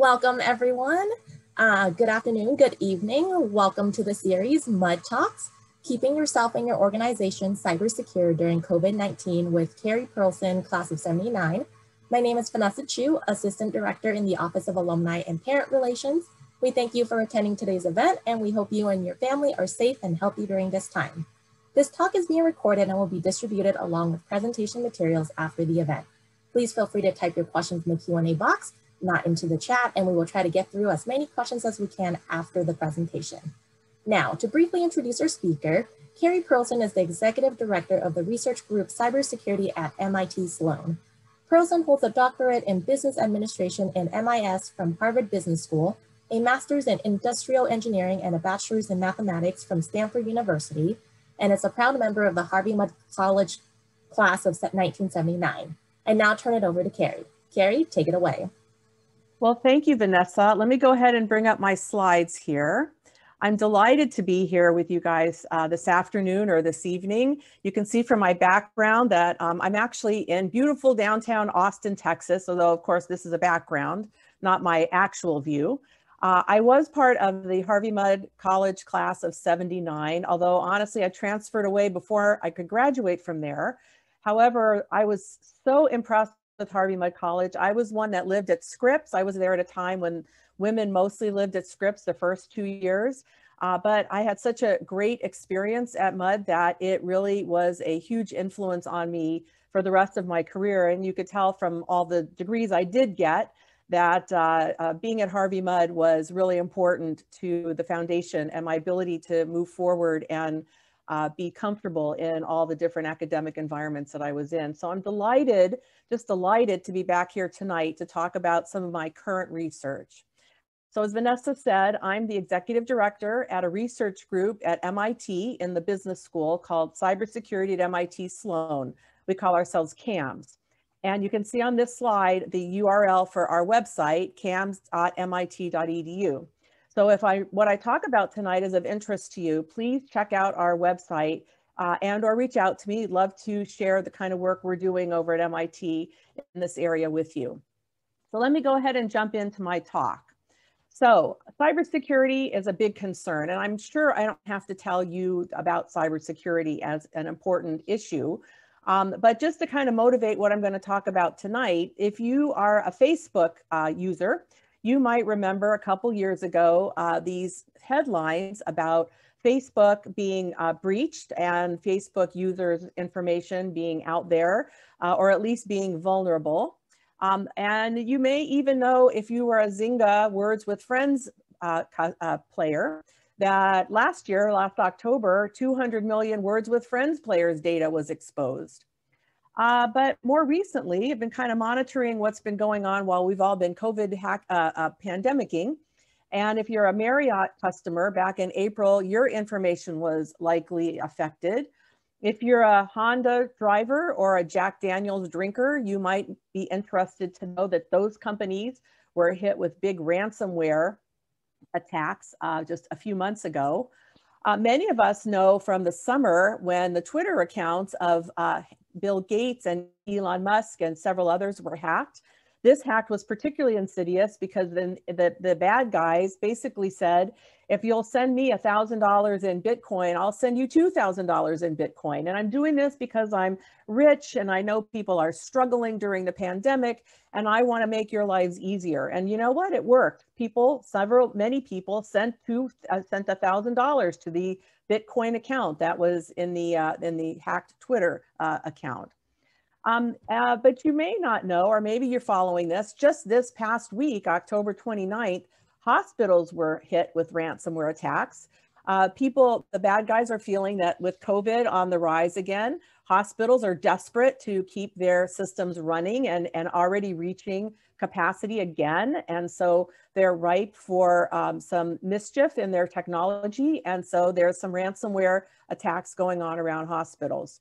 Welcome, everyone. Uh, good afternoon, good evening. Welcome to the series Mud Talks Keeping Yourself and Your Organization Cyber Secure During COVID 19 with Carrie Pearlson, Class of 79. My name is Vanessa Chu, Assistant Director in the Office of Alumni and Parent Relations. We thank you for attending today's event, and we hope you and your family are safe and healthy during this time. This talk is being recorded and will be distributed along with presentation materials after the event. Please feel free to type your questions in the Q&A box not into the chat, and we will try to get through as many questions as we can after the presentation. Now, to briefly introduce our speaker, Carrie Pearlson is the Executive Director of the research group Cybersecurity at MIT Sloan. Pearlson holds a doctorate in business administration and MIS from Harvard Business School, a master's in industrial engineering and a bachelor's in mathematics from Stanford University, and is a proud member of the Harvey Mudd College class of 1979. I now turn it over to Carrie. Carrie, take it away. Well, thank you, Vanessa. Let me go ahead and bring up my slides here. I'm delighted to be here with you guys uh, this afternoon or this evening. You can see from my background that um, I'm actually in beautiful downtown Austin, Texas, although of course this is a background, not my actual view. Uh, I was part of the Harvey Mudd College class of 79, although honestly I transferred away before I could graduate from there. However, I was so impressed with Harvey Mudd College. I was one that lived at Scripps. I was there at a time when women mostly lived at Scripps the first two years. Uh, but I had such a great experience at Mudd that it really was a huge influence on me for the rest of my career. And you could tell from all the degrees I did get that uh, uh, being at Harvey Mudd was really important to the foundation and my ability to move forward and uh, be comfortable in all the different academic environments that I was in. So I'm delighted, just delighted to be back here tonight to talk about some of my current research. So as Vanessa said, I'm the executive director at a research group at MIT in the business school called Cybersecurity at MIT Sloan. We call ourselves CAMS. And you can see on this slide the URL for our website, cams.mit.edu. So if I what I talk about tonight is of interest to you, please check out our website uh, and or reach out to me. Love to share the kind of work we're doing over at MIT in this area with you. So let me go ahead and jump into my talk. So cybersecurity is a big concern, and I'm sure I don't have to tell you about cybersecurity as an important issue. Um, but just to kind of motivate what I'm going to talk about tonight, if you are a Facebook uh, user, you might remember a couple years ago uh, these headlines about Facebook being uh, breached and Facebook users' information being out there, uh, or at least being vulnerable. Um, and you may even know if you were a Zynga Words with Friends uh, uh player that last year, last October, 200 million Words with Friends players data was exposed. Uh, but more recently, I've been kind of monitoring what's been going on while we've all been COVID hack, uh, uh, pandemicing. And if you're a Marriott customer back in April, your information was likely affected. If you're a Honda driver or a Jack Daniels drinker, you might be interested to know that those companies were hit with big ransomware attacks uh, just a few months ago. Uh, many of us know from the summer when the Twitter accounts of uh, Bill Gates and Elon Musk and several others were hacked. This hack was particularly insidious because then the, the bad guys basically said, if you'll send me $1,000 in Bitcoin, I'll send you $2,000 in Bitcoin. And I'm doing this because I'm rich and I know people are struggling during the pandemic and I want to make your lives easier. And you know what? It worked. People, several, many people sent two, uh, sent $1,000 to the Bitcoin account that was in the, uh, in the hacked Twitter uh, account. Um, uh, but you may not know, or maybe you're following this, just this past week, October 29th, hospitals were hit with ransomware attacks. Uh, people, the bad guys are feeling that with COVID on the rise again, hospitals are desperate to keep their systems running and, and already reaching capacity again. And so they're ripe for um, some mischief in their technology. And so there's some ransomware attacks going on around hospitals.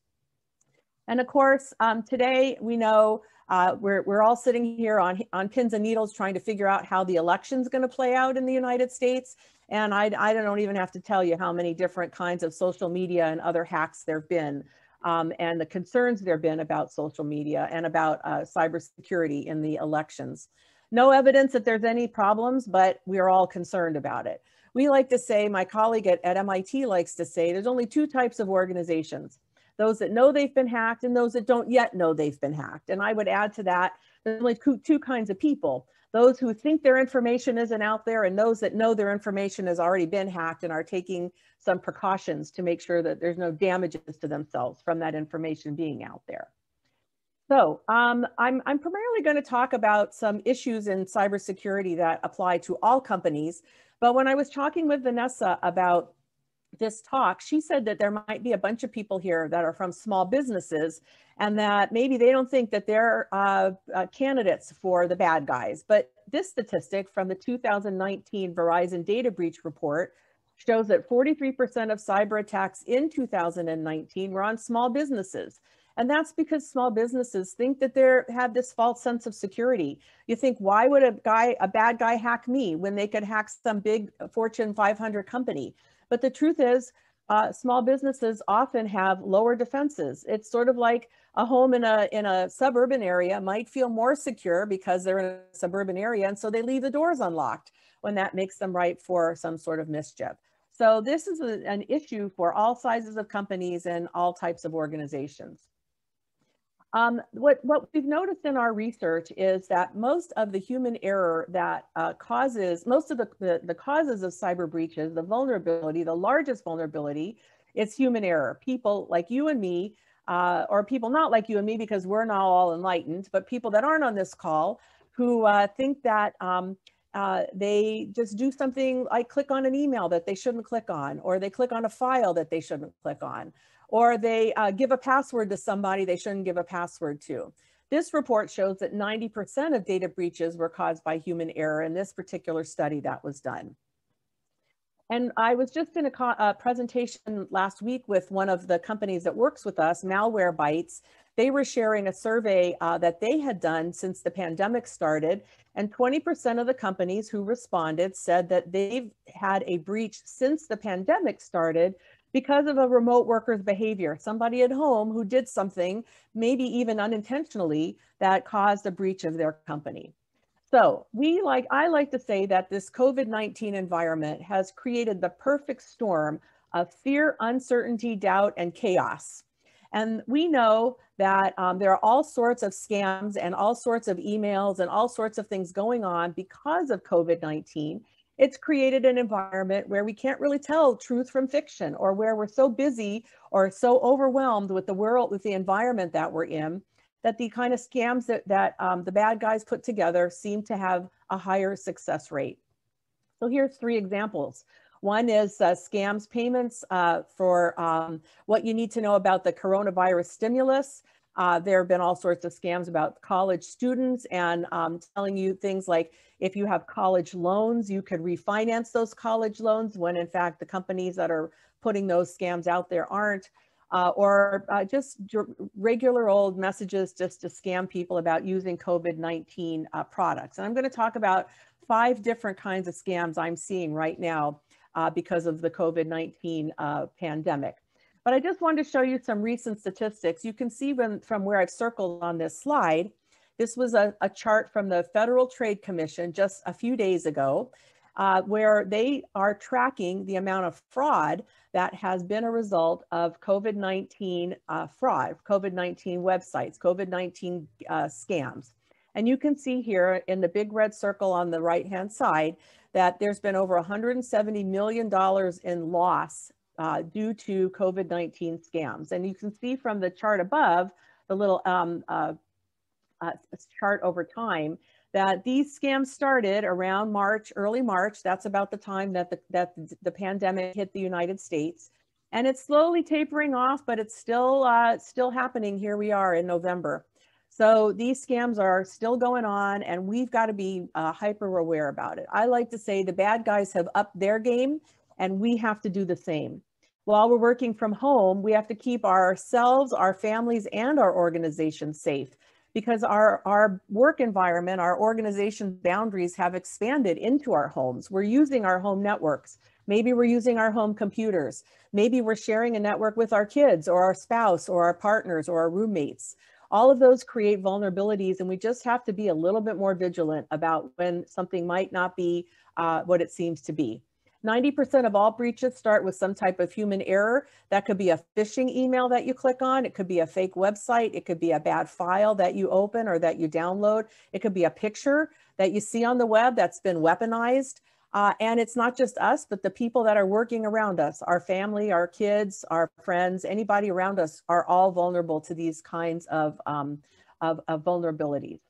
And of course, um, today we know uh, we're, we're all sitting here on, on pins and needles trying to figure out how the election's going to play out in the United States. And I, I don't even have to tell you how many different kinds of social media and other hacks there have been um, and the concerns there have been about social media and about uh, cybersecurity in the elections. No evidence that there's any problems, but we are all concerned about it. We like to say, my colleague at, at MIT likes to say, there's only two types of organizations those that know they've been hacked and those that don't yet know they've been hacked. And I would add to that, there's only two kinds of people, those who think their information isn't out there and those that know their information has already been hacked and are taking some precautions to make sure that there's no damages to themselves from that information being out there. So um, I'm, I'm primarily going to talk about some issues in cybersecurity that apply to all companies. But when I was talking with Vanessa about this talk, she said that there might be a bunch of people here that are from small businesses and that maybe they don't think that they're uh, uh, candidates for the bad guys. But this statistic from the 2019 Verizon data breach report shows that 43% of cyber attacks in 2019 were on small businesses. And that's because small businesses think that they have this false sense of security. You think, why would a guy, a bad guy hack me when they could hack some big Fortune 500 company? But the truth is, uh, small businesses often have lower defenses. It's sort of like a home in a in a suburban area might feel more secure because they're in a suburban area, and so they leave the doors unlocked when that makes them ripe for some sort of mischief. So this is a, an issue for all sizes of companies and all types of organizations. Um, what, what we've noticed in our research is that most of the human error that uh, causes, most of the, the, the, causes of cyber breaches, the vulnerability, the largest vulnerability, it's human error. People like you and me, uh, or people not like you and me because we're not all enlightened, but people that aren't on this call who uh, think that um, uh, they just do something like click on an email that they shouldn't click on, or they click on a file that they shouldn't click on or they uh, give a password to somebody they shouldn't give a password to. This report shows that 90% of data breaches were caused by human error in this particular study that was done. And I was just in a, a uh, presentation last week with one of the companies that works with us, Malwarebytes. They were sharing a survey uh, that they had done since the pandemic started, and 20% of the companies who responded said that they've had a breach since the pandemic started because of a remote worker's behavior, somebody at home who did something, maybe even unintentionally, that caused a breach of their company. So we like, I like to say that this COVID-19 environment has created the perfect storm of fear, uncertainty, doubt, and chaos. And we know that um, there are all sorts of scams and all sorts of emails and all sorts of things going on because of COVID-19 it's created an environment where we can't really tell truth from fiction or where we're so busy or so overwhelmed with the world, with the environment that we're in, that the kind of scams that, that um, the bad guys put together seem to have a higher success rate. So here's three examples. One is uh, scams payments uh, for um, what you need to know about the coronavirus stimulus. Uh, there have been all sorts of scams about college students and um, telling you things like if you have college loans, you could refinance those college loans when in fact the companies that are putting those scams out there aren't. Uh, or uh, just regular old messages just to scam people about using COVID-19 uh, products. And I'm gonna talk about five different kinds of scams I'm seeing right now uh, because of the COVID-19 uh, pandemic. But I just wanted to show you some recent statistics. You can see when, from where I've circled on this slide, this was a, a chart from the Federal Trade Commission just a few days ago, uh, where they are tracking the amount of fraud that has been a result of COVID-19 uh, fraud, COVID-19 websites, COVID-19 uh, scams. And you can see here in the big red circle on the right-hand side that there's been over $170 million in loss uh, due to COVID-19 scams. And you can see from the chart above, the little um, uh, uh, chart over time, that these scams started around March, early March. That's about the time that the, that the pandemic hit the United States. And it's slowly tapering off, but it's still, uh, still happening. Here we are in November. So these scams are still going on and we've got to be uh, hyper aware about it. I like to say the bad guys have upped their game and we have to do the same. While we're working from home, we have to keep ourselves, our families, and our organization safe because our, our work environment, our organization boundaries have expanded into our homes. We're using our home networks. Maybe we're using our home computers. Maybe we're sharing a network with our kids or our spouse or our partners or our roommates. All of those create vulnerabilities, and we just have to be a little bit more vigilant about when something might not be uh, what it seems to be. 90% of all breaches start with some type of human error. That could be a phishing email that you click on. It could be a fake website. It could be a bad file that you open or that you download. It could be a picture that you see on the web that's been weaponized. Uh, and it's not just us, but the people that are working around us, our family, our kids, our friends, anybody around us are all vulnerable to these kinds of, um, of, of vulnerabilities.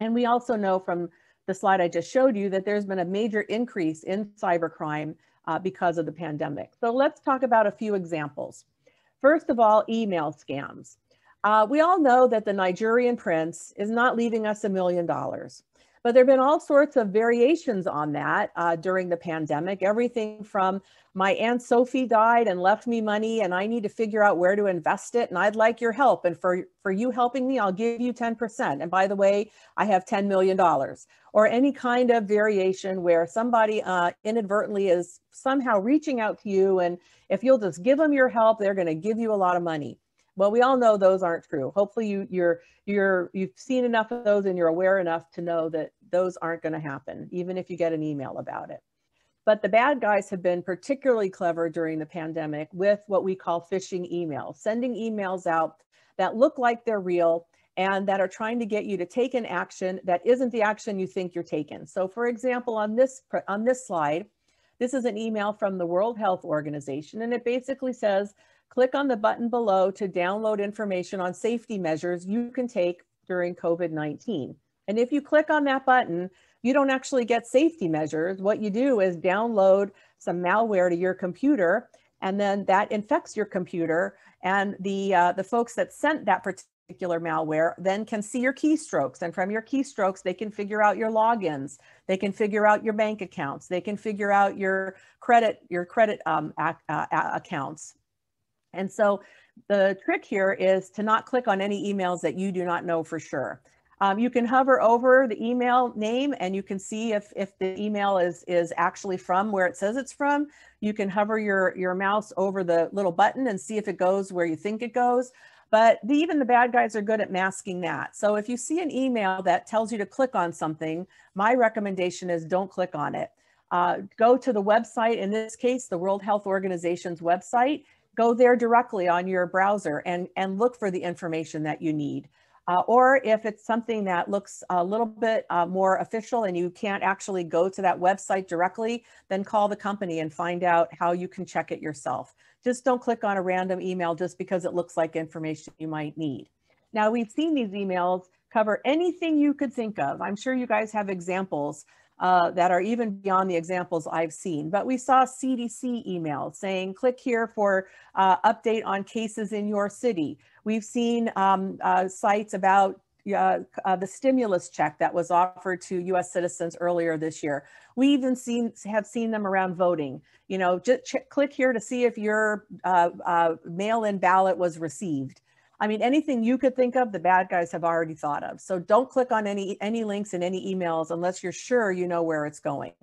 And we also know from the slide I just showed you that there's been a major increase in cybercrime uh, because of the pandemic. So let's talk about a few examples. First of all, email scams. Uh, we all know that the Nigerian prince is not leaving us a million dollars. But there have been all sorts of variations on that uh, during the pandemic. Everything from my Aunt Sophie died and left me money, and I need to figure out where to invest it, and I'd like your help. And for, for you helping me, I'll give you 10%. And by the way, I have $10 million. Or any kind of variation where somebody uh, inadvertently is somehow reaching out to you, and if you'll just give them your help, they're going to give you a lot of money. Well, we all know those aren't true. Hopefully you you're you're you've seen enough of those and you're aware enough to know that those aren't going to happen, even if you get an email about it. But the bad guys have been particularly clever during the pandemic with what we call phishing emails, sending emails out that look like they're real and that are trying to get you to take an action that isn't the action you think you're taking. So for example, on this, on this slide, this is an email from the World Health Organization, and it basically says Click on the button below to download information on safety measures you can take during COVID-19. And if you click on that button, you don't actually get safety measures. What you do is download some malware to your computer, and then that infects your computer. And the, uh, the folks that sent that particular malware then can see your keystrokes. And from your keystrokes, they can figure out your logins. They can figure out your bank accounts. They can figure out your credit, your credit um, ac- uh, accounts and so the trick here is to not click on any emails that you do not know for sure. Um, you can hover over the email name and you can see if, if the email is, is actually from where it says it's from. You can hover your, your mouse over the little button and see if it goes where you think it goes. But the, even the bad guys are good at masking that. So if you see an email that tells you to click on something, my recommendation is don't click on it. Uh, go to the website, in this case, the World Health Organization's website, go there directly on your browser and, and look for the information that you need. Uh, or if it's something that looks a little bit uh, more official and you can't actually go to that website directly, then call the company and find out how you can check it yourself. Just don't click on a random email just because it looks like information you might need. Now we've seen these emails cover anything you could think of. I'm sure you guys have examples uh, that are even beyond the examples I've seen. But we saw CDC emails saying, click here for uh, update on cases in your city. We've seen um, uh, sites about uh, uh, the stimulus check that was offered to U.S. citizens earlier this year. We even seen have seen them around voting. You know, just click here to see if your uh, uh mail-in ballot was received. I mean, anything you could think of, the bad guys have already thought of. So don't click on any, any links in any emails unless you're sure you know where it's going.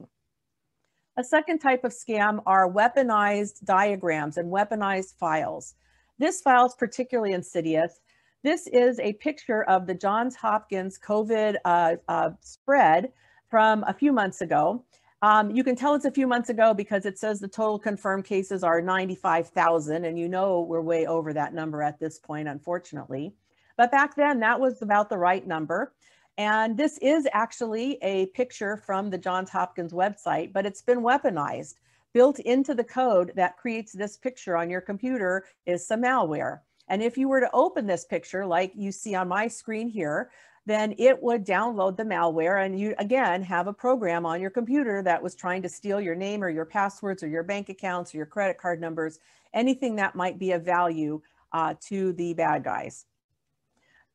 A second type of scam are weaponized diagrams and weaponized files. This file is particularly insidious. This is a picture of the Johns Hopkins COVID uh, uh, spread from a few months ago. Um, you can tell it's a few months ago because it says the total confirmed cases are 95,000, and you know we're way over that number at this point, unfortunately. But back then, that was about the right number. And this is actually a picture from the Johns Hopkins website, but it's been weaponized. Built into the code that creates this picture on your computer is some malware. And if you were to open this picture, like you see on my screen here, then it would download the malware and you again have a program on your computer that was trying to steal your name or your passwords or your bank accounts or your credit card numbers, anything that might be of value uh, to the bad guys.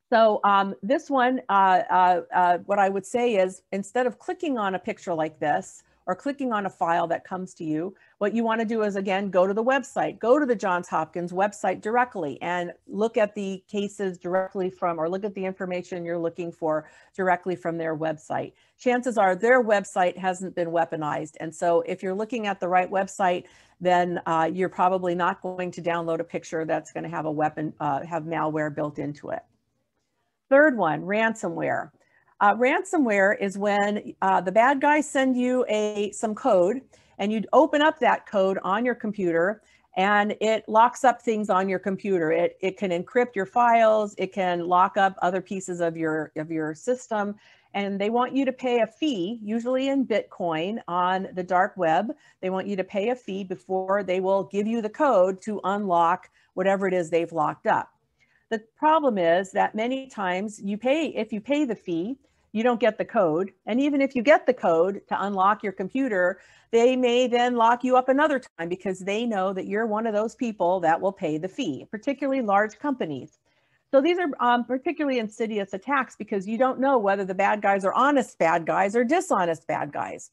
So um, this one, uh, uh, uh what I would say is instead of clicking on a picture like this, or clicking on a file that comes to you, what you want to do is again, go to the website, go to the Johns Hopkins website directly and look at the cases directly from, or look at the information you're looking for directly from their website. Chances are their website hasn't been weaponized. And so if you're looking at the right website, then uh, you're probably not going to download a picture that's going to have a weapon, uh, have malware built into it. Third one, ransomware. Uh, ransomware is when uh, the bad guys send you a some code and you open up that code on your computer and it locks up things on your computer. It, it can encrypt your files, it can lock up other pieces of your, of your system, and they want you to pay a fee, usually in Bitcoin on the dark web. They want you to pay a fee before they will give you the code to unlock whatever it is they've locked up. The problem is that many times you pay, if you pay the fee, you don't get the code. And even if you get the code to unlock your computer, they may then lock you up another time because they know that you're one of those people that will pay the fee, particularly large companies. So these are um, particularly insidious attacks because you don't know whether the bad guys are honest bad guys or dishonest bad guys.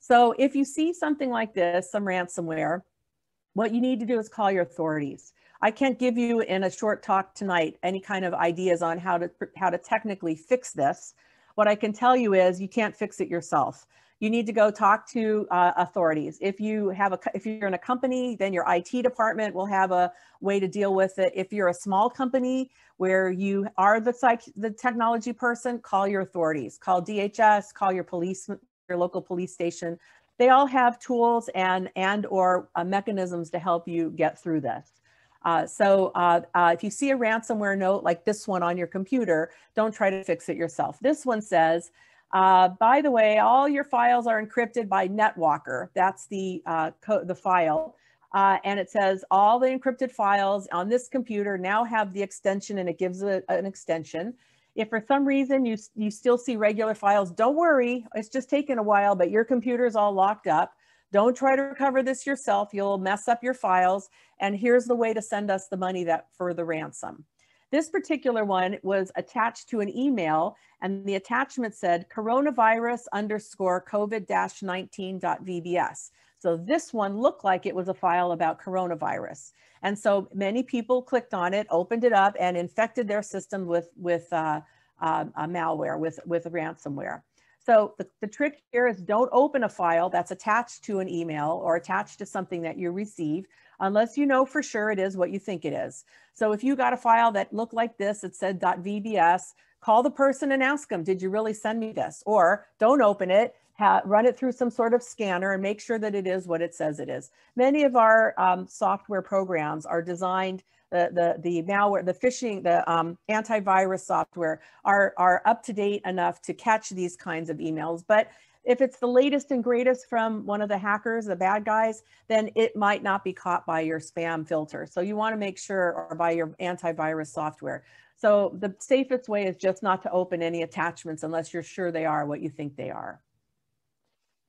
So if you see something like this, some ransomware, what you need to do is call your authorities. I can't give you in a short talk tonight any kind of ideas on how to, how to technically fix this. What I can tell you is you can't fix it yourself. You need to go talk to uh, authorities. If you have a, if you're in a company, then your IT department will have a way to deal with it. If you're a small company where you are the psych, the technology person, call your authorities, call DHS, call your police, your local police station. They all have tools and and or uh, mechanisms to help you get through this. Uh, so uh, uh, if you see a ransomware note like this one on your computer, don't try to fix it yourself. This one says, uh, by the way, all your files are encrypted by NetWalker. That's the, uh, the file. Uh, and it says all the encrypted files on this computer now have the extension and it gives an extension. If for some reason you, you still see regular files, don't worry, it's just taken a while, but your computer is all locked up. Don't try to recover this yourself. You'll mess up your files. And here's the way to send us the money that for the ransom. This particular one was attached to an email and the attachment said coronavirus underscore COVID-19.vbs. So this one looked like it was a file about coronavirus. And so many people clicked on it, opened it up and infected their system with, with uh, uh, malware, with, with ransomware. So the, the trick here is don't open a file that's attached to an email or attached to something that you receive unless you know for sure it is what you think it is. So if you got a file that looked like this, it said .vbs, call the person and ask them, did you really send me this? Or don't open it, run it through some sort of scanner and make sure that it is what it says it is. Many of our um, software programs are designed the, the, the malware, the phishing, the um, antivirus software are, are up to date enough to catch these kinds of emails. But if it's the latest and greatest from one of the hackers, the bad guys, then it might not be caught by your spam filter. So you wanna make sure, or by your antivirus software. So the safest way is just not to open any attachments unless you're sure they are what you think they are.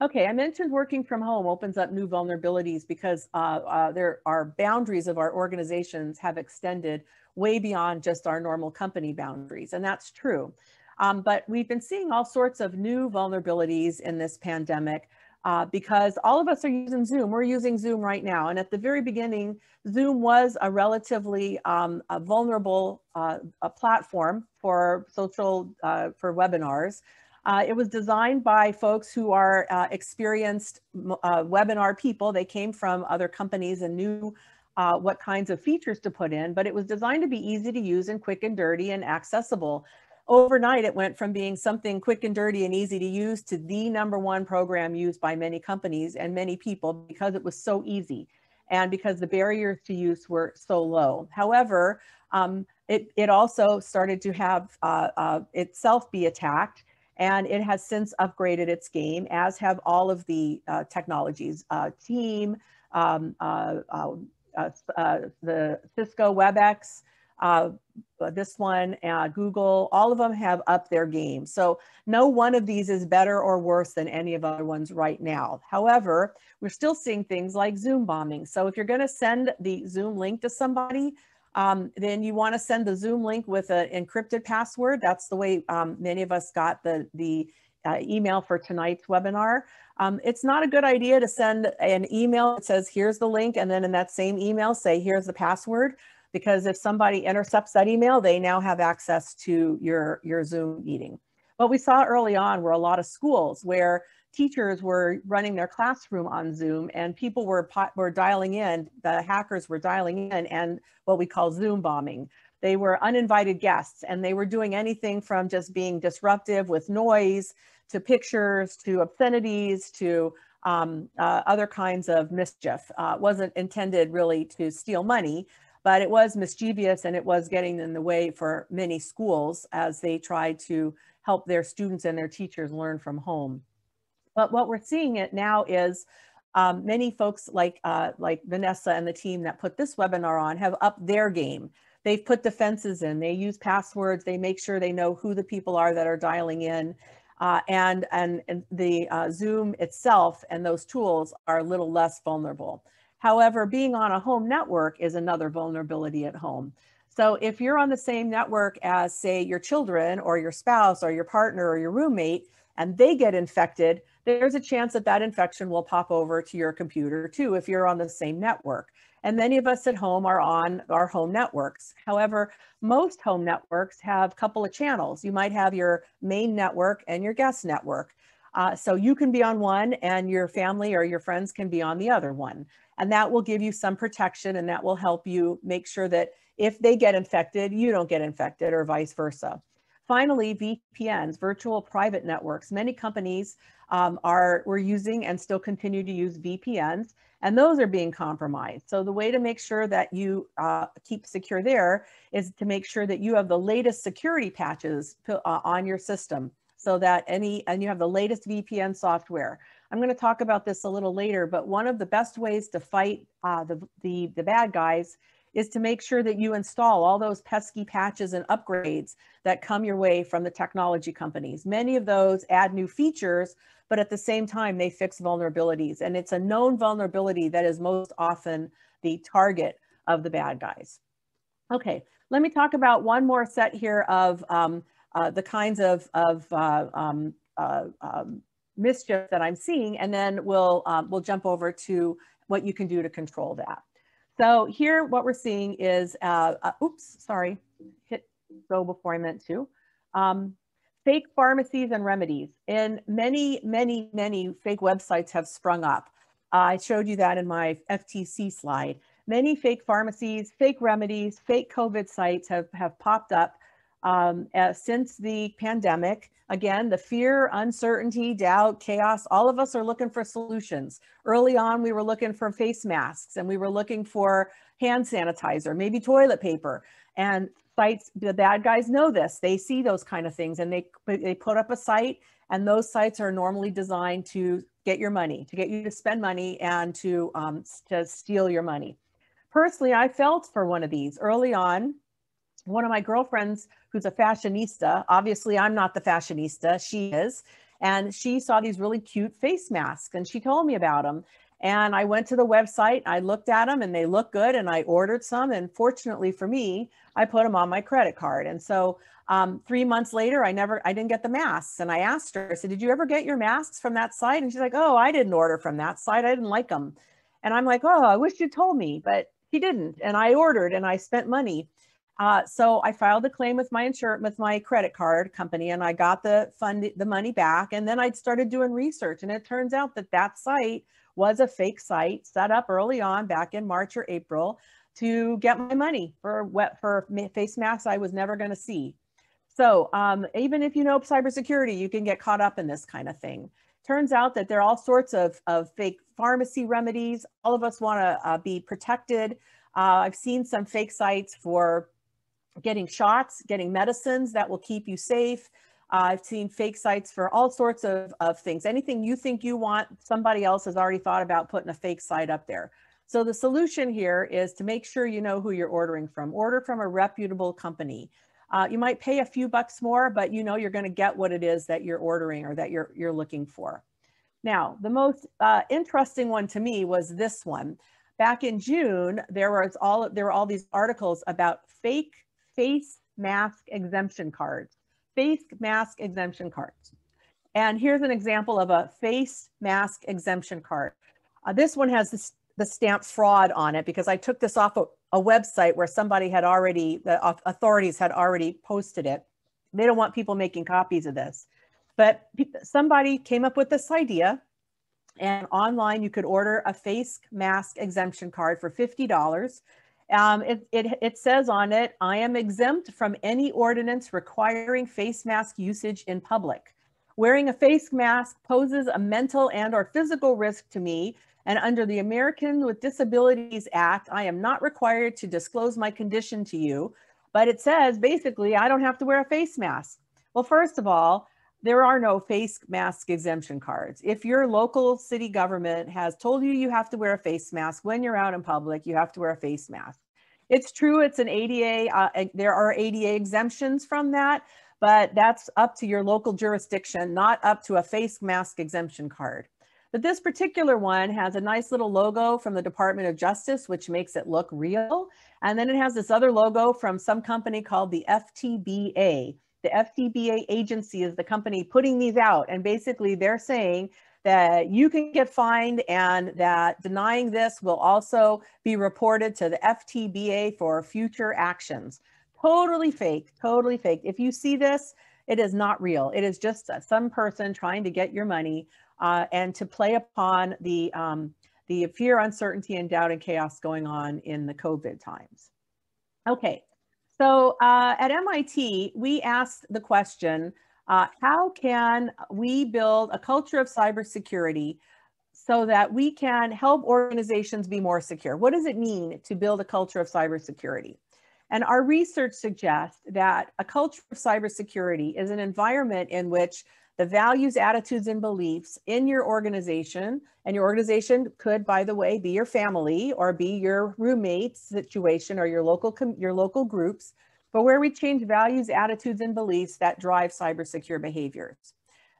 Okay, I mentioned working from home opens up new vulnerabilities because uh, uh, there are boundaries of our organizations have extended way beyond just our normal company boundaries, and that's true. Um, but we've been seeing all sorts of new vulnerabilities in this pandemic uh, because all of us are using Zoom. We're using Zoom right now. And at the very beginning, Zoom was a relatively um, a vulnerable uh, a platform for social, uh, for webinars. Uh, it was designed by folks who are uh, experienced uh, webinar people. They came from other companies and knew uh, what kinds of features to put in, but it was designed to be easy to use and quick and dirty and accessible. Overnight, it went from being something quick and dirty and easy to use to the number one program used by many companies and many people because it was so easy and because the barriers to use were so low. However, um, it, it also started to have uh, uh, itself be attacked and it has since upgraded its game, as have all of the uh, technologies, uh, Team, um, uh, uh, uh, the Cisco WebEx, this one, Google, all of them have up their game. So no one of these is better or worse than any of other ones right now. However, we're still seeing things like Zoom bombing. So if you're gonna send the Zoom link to somebody, um, then you want to send the Zoom link with an encrypted password. That's the way um, many of us got the, the uh, email for tonight's webinar. Um, it's not a good idea to send an email that says, here's the link, and then in that same email say, here's the password, because if somebody intercepts that email, they now have access to your, your Zoom meeting. What we saw early on were a lot of schools where teachers were running their classroom on Zoom and people were, were dialing in, the hackers were dialing in and what we call Zoom bombing. They were uninvited guests and they were doing anything from just being disruptive with noise to pictures to obscenities to um, uh, other kinds of mischief. Uh, wasn't intended really to steal money, but it was mischievous and it was getting in the way for many schools as they tried to help their students and their teachers learn from home. But what we're seeing it now is um, many folks like, uh, like Vanessa and the team that put this webinar on have upped their game. They've put defenses in, they use passwords, they make sure they know who the people are that are dialing in. Uh, and, and, and, the uh, Zoom itself and those tools are a little less vulnerable. However, being on a home network is another vulnerability at home. So if you're on the same network as say your children or your spouse or your partner or your roommate, and they get infected, there's a chance that that infection will pop over to your computer too if you're on the same network. And many of us at home are on our home networks. However, most home networks have a couple of channels. You might have your main network and your guest network. Uh, so you can be on one and your family or your friends can be on the other one. And that will give you some protection and that will help you make sure that if they get infected, you don't get infected or vice versa. Finally, VPNs, virtual private networks. Many companies um, are we're using and still continue to use VPNs, and those are being compromised. So the way to make sure that you uh, keep secure there is to make sure that you have the latest security patches uh, on your system so that any, and you have the latest VPN software. I'm gonna talk about this a little later, but one of the best ways to fight uh, the, the, the bad guys is to make sure that you install all those pesky patches and upgrades that come your way from the technology companies. Many of those add new features, but at the same time, they fix vulnerabilities. And it's a known vulnerability that is most often the target of the bad guys. Okay, let me talk about one more set here of um, uh, the kinds of, of uh, um, uh, um, mischief that I'm seeing, and then we'll, um, we'll jump over to what you can do to control that. So here what we're seeing is, uh, uh, oops, sorry, hit go before I meant to. Um, fake pharmacies and remedies. And many, many, many fake websites have sprung up. Uh, I showed you that in my FTC slide. Many fake pharmacies, fake remedies, fake COVID sites have, have popped up um, uh, since the pandemic. Again, the fear, uncertainty, doubt, chaos, all of us are looking for solutions. Early on, we were looking for face masks and we were looking for hand sanitizer, maybe toilet paper. And sites, the bad guys know this. They see those kind of things and they, they put up a site and those sites are normally designed to get your money, to get you to spend money and to, um, to steal your money. Personally, I felt for one of these early on one of my girlfriends who's a fashionista, obviously I'm not the fashionista, she is, and she saw these really cute face masks and she told me about them. And I went to the website, I looked at them and they look good and I ordered some. And fortunately for me, I put them on my credit card. And so um, three months later, I never, I didn't get the masks. And I asked her, I said, did you ever get your masks from that site? And she's like, oh, I didn't order from that site. I didn't like them. And I'm like, oh, I wish you told me, but she didn't. And I ordered and I spent money. Uh, so I filed a claim with my insurance, with my credit card company, and I got the fund, the money back. And then I started doing research, and it turns out that that site was a fake site set up early on, back in March or April, to get my money for what for face masks I was never going to see. So um, even if you know cybersecurity, you can get caught up in this kind of thing. Turns out that there are all sorts of, of fake pharmacy remedies. All of us want to uh, be protected. Uh, I've seen some fake sites for getting shots, getting medicines that will keep you safe. Uh, I've seen fake sites for all sorts of, of things. Anything you think you want, somebody else has already thought about putting a fake site up there. So the solution here is to make sure you know who you're ordering from. Order from a reputable company. Uh, you might pay a few bucks more, but you know you're going to get what it is that you're ordering or that you're, you're looking for. Now, the most uh, interesting one to me was this one. Back in June, there was all there were all these articles about fake face mask exemption cards. Face mask exemption cards. And here's an example of a face mask exemption card. Uh, this one has the stamp fraud on it because I took this off a, a website where somebody had already, the authorities had already posted it. They don't want people making copies of this. But somebody came up with this idea and online you could order a face mask exemption card for $50 um, it, it, it says on it, I am exempt from any ordinance requiring face mask usage in public. Wearing a face mask poses a mental and or physical risk to me, and under the American with Disabilities Act, I am not required to disclose my condition to you, but it says basically I don't have to wear a face mask. Well, first of all, there are no face mask exemption cards. If your local city government has told you you have to wear a face mask when you're out in public, you have to wear a face mask. It's true, it's an ADA, uh, there are ADA exemptions from that, but that's up to your local jurisdiction, not up to a face mask exemption card. But this particular one has a nice little logo from the Department of Justice, which makes it look real. And then it has this other logo from some company called the FTBA, the FDBA agency is the company putting these out. And basically they're saying that you can get fined and that denying this will also be reported to the FTBA for future actions. Totally fake, totally fake. If you see this, it is not real. It is just some person trying to get your money uh, and to play upon the, um, the fear, uncertainty, and doubt and chaos going on in the COVID times. Okay, so uh, at MIT, we asked the question, uh, how can we build a culture of cybersecurity so that we can help organizations be more secure? What does it mean to build a culture of cybersecurity? And our research suggests that a culture of cybersecurity is an environment in which the values, attitudes, and beliefs in your organization. And your organization could, by the way, be your family or be your roommate situation or your local your local groups. But where we change values, attitudes, and beliefs that drive cyber secure behaviors.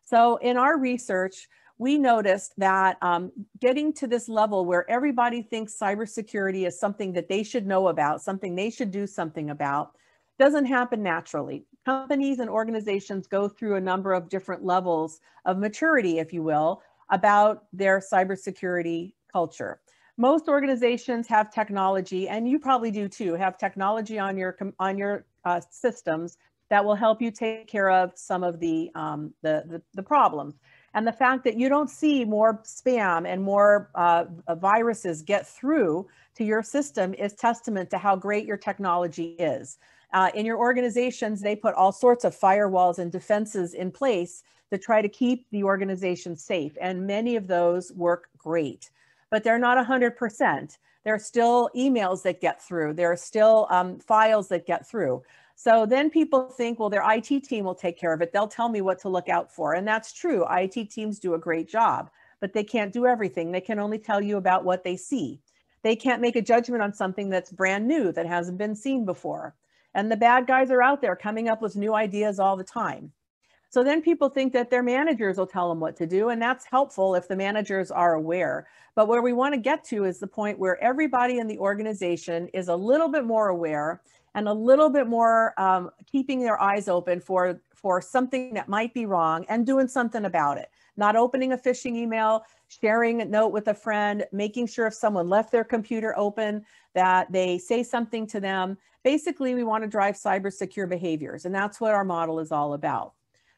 So in our research, we noticed that um, getting to this level where everybody thinks cybersecurity is something that they should know about, something they should do something about, doesn't happen naturally. Companies and organizations go through a number of different levels of maturity, if you will, about their cybersecurity culture. Most organizations have technology, and you probably do too, have technology on your, on your uh, systems that will help you take care of some of the, um, the, the, the problems. And the fact that you don't see more spam and more uh, viruses get through to your system is testament to how great your technology is. Uh, in your organizations, they put all sorts of firewalls and defenses in place to try to keep the organization safe. And many of those work great, but they're not 100%. There are still emails that get through. There are still um, files that get through. So then people think, well, their IT team will take care of it. They'll tell me what to look out for. And that's true. IT teams do a great job, but they can't do everything. They can only tell you about what they see. They can't make a judgment on something that's brand new that hasn't been seen before. And the bad guys are out there coming up with new ideas all the time. So then people think that their managers will tell them what to do, and that's helpful if the managers are aware. But where we want to get to is the point where everybody in the organization is a little bit more aware and a little bit more um, keeping their eyes open for, for something that might be wrong and doing something about it. Not opening a phishing email, sharing a note with a friend, making sure if someone left their computer open that they say something to them. Basically, we want to drive cyber secure behaviors, and that's what our model is all about.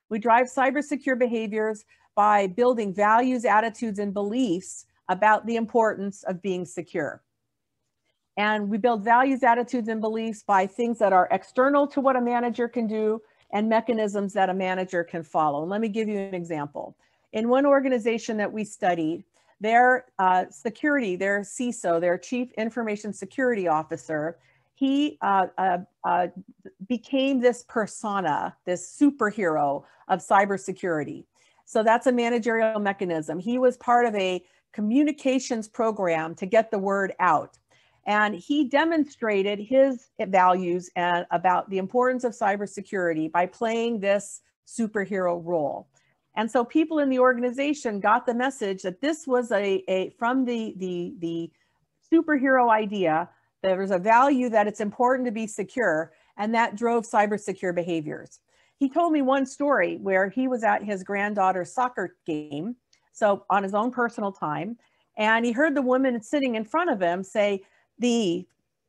We drive cyber secure behaviors by building values, attitudes, and beliefs about the importance of being secure. And we build values, attitudes, and beliefs by things that are external to what a manager can do and mechanisms that a manager can follow. let me give you an example. In one organization that we studied, their uh, security, their CISO, their chief information security officer, he uh, uh, uh, became this persona, this superhero of cybersecurity. So that's a managerial mechanism. He was part of a communications program to get the word out. And he demonstrated his values and uh, about the importance of cybersecurity by playing this superhero role. And so people in the organization got the message that this was a, a from the, the, the superhero idea, there's a value that it's important to be secure, and that drove cybersecure behaviors. He told me one story where he was at his granddaughter's soccer game, so on his own personal time, and he heard the woman sitting in front of him say, the,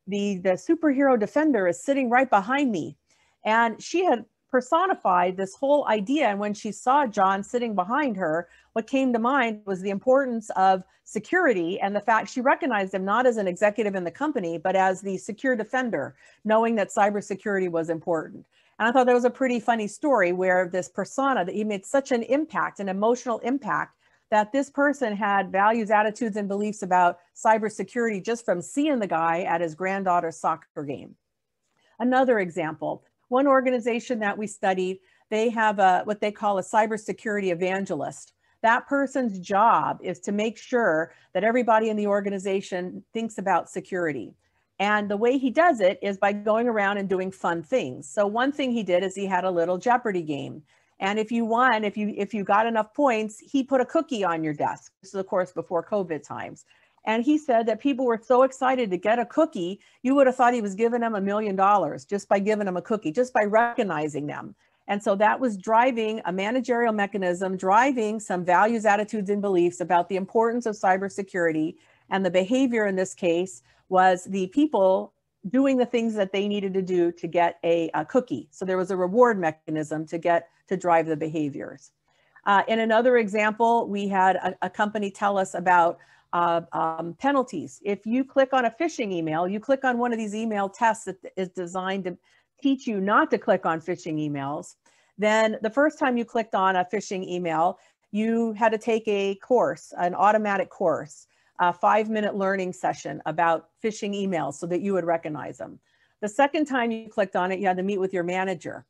the, the superhero defender is sitting right behind me. And she had personified this whole idea. And when she saw John sitting behind her, what came to mind was the importance of security and the fact she recognized him not as an executive in the company, but as the secure defender, knowing that cybersecurity was important. And I thought that was a pretty funny story where this persona that he made such an impact, an emotional impact that this person had values, attitudes, and beliefs about cybersecurity just from seeing the guy at his granddaughter's soccer game. Another example, one organization that we studied, they have a, what they call a cybersecurity evangelist. That person's job is to make sure that everybody in the organization thinks about security. And the way he does it is by going around and doing fun things. So one thing he did is he had a little Jeopardy game. And if you won, if you if you got enough points, he put a cookie on your desk. This is of course before COVID times. And he said that people were so excited to get a cookie, you would have thought he was giving them a million dollars just by giving them a cookie, just by recognizing them. And so that was driving a managerial mechanism, driving some values, attitudes, and beliefs about the importance of cybersecurity. And the behavior in this case was the people doing the things that they needed to do to get a, a cookie. So there was a reward mechanism to get to drive the behaviors. Uh, in another example, we had a, a company tell us about uh, um, penalties. If you click on a phishing email, you click on one of these email tests that is designed to teach you not to click on phishing emails, then the first time you clicked on a phishing email, you had to take a course, an automatic course a five minute learning session about phishing emails so that you would recognize them. The second time you clicked on it, you had to meet with your manager.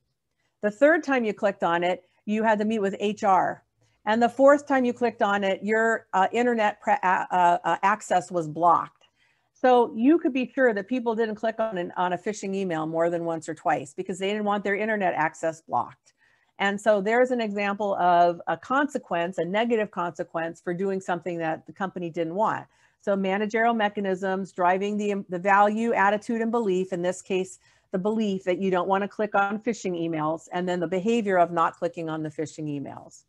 The third time you clicked on it, you had to meet with HR. And the fourth time you clicked on it, your uh, internet uh, uh, access was blocked. So you could be sure that people didn't click on, an, on a phishing email more than once or twice because they didn't want their internet access blocked. And so there's an example of a consequence, a negative consequence for doing something that the company didn't want. So managerial mechanisms driving the, the value, attitude, and belief, in this case, the belief that you don't want to click on phishing emails, and then the behavior of not clicking on the phishing emails.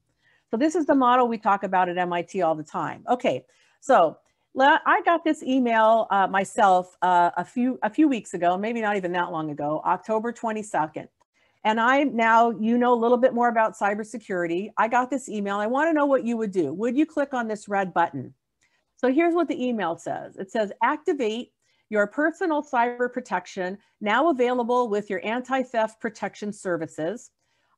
So this is the model we talk about at MIT all the time. Okay, so I got this email uh, myself uh, a few a few weeks ago, maybe not even that long ago, October 22nd. And I'm now, you know, a little bit more about cybersecurity. I got this email. I want to know what you would do. Would you click on this red button? So here's what the email says. It says, activate your personal cyber protection now available with your anti-theft protection services.